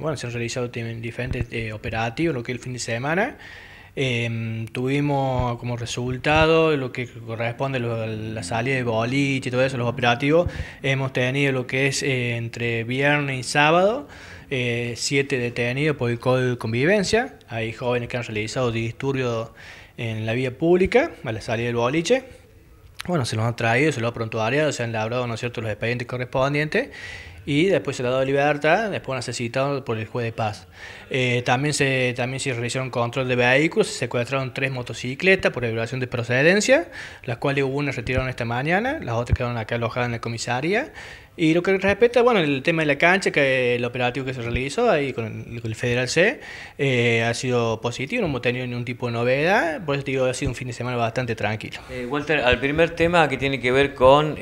bueno, se han realizado diferentes eh, operativos, lo que es el fin de semana. Em, tuvimos como resultado lo que corresponde a la salida de boliche y todo eso, los operativos. Hemos tenido lo que es eh, entre viernes y sábado, eh, siete detenidos por el código de convivencia. Hay jóvenes que han realizado disturbios en la vía pública a la salida del boliche. Bueno, se los han traído, se los ha prontuariado, se han labrado, ¿no cierto?, los expedientes correspondientes y después se le ha dado libertad, después necesitado por el juez de paz. Eh, también, se, también se realizaron control de vehículos, se secuestraron tres motocicletas por evaluación de procedencia, las cuales hubo una retiraron esta mañana, las otras quedaron acá alojadas en la comisaría. Y lo que respecta, bueno, el tema de la cancha, que el operativo que se realizó ahí con el, Federal C eh, ha sido positivo, no hemos tenido ningún tipo de novedad, por eso digo, ha sido un fin de semana bastante tranquilo. Eh, Walter, al primer tema que tiene que ver con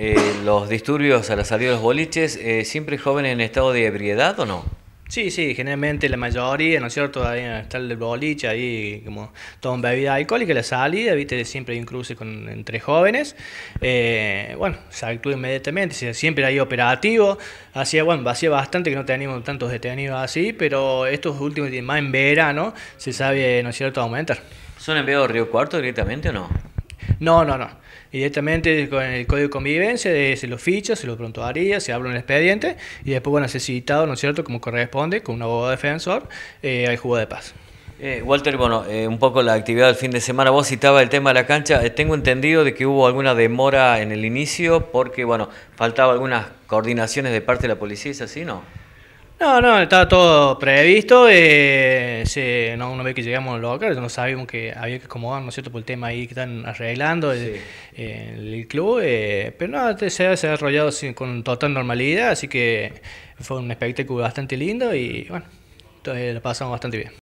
los disturbios a la salida de los boliches, siempre jóvenes en estado de ebriedad o no? Sí, sí, generalmente la mayoría, ¿no es cierto? Ahí está el boliche, ahí como toman bebida alcohólica, la salida, ¿viste? Siempre hay un cruce con, entre jóvenes. Eh, bueno, se actúa inmediatamente, siempre hay operativo. Hacía, bueno, hacía bastante que no teníamos tantos detenidos así, pero estos últimos, más en verano, se sabe, ¿no es cierto?, aumentar. ¿Son enviados a Río Cuarto directamente o no? No, no, no. Directamente con el código de convivencia se lo ficha, se lo haría, se abre un expediente y después, bueno, se citado, ¿no es cierto?, como corresponde, con un abogado defensor eh, hay al juego de paz. Eh, Walter, bueno, eh, un poco la actividad del fin de semana. Vos citabas el tema de la cancha. tengo entendido de que hubo alguna demora en el inicio porque, bueno, faltaba algunas coordinaciones de parte de la policía, ¿es así, no? No, no, estaba todo previsto. Eh, se, no, una que llegamos al local, no sabíamos que había que acomodar, ¿no es cierto?, por el tema ahí que están arreglando el, eh, club. Eh, pero no, se ha desarrollado con total normalidad, así que fue un espectáculo bastante lindo y bueno, entonces eh, lo pasamos bastante bien.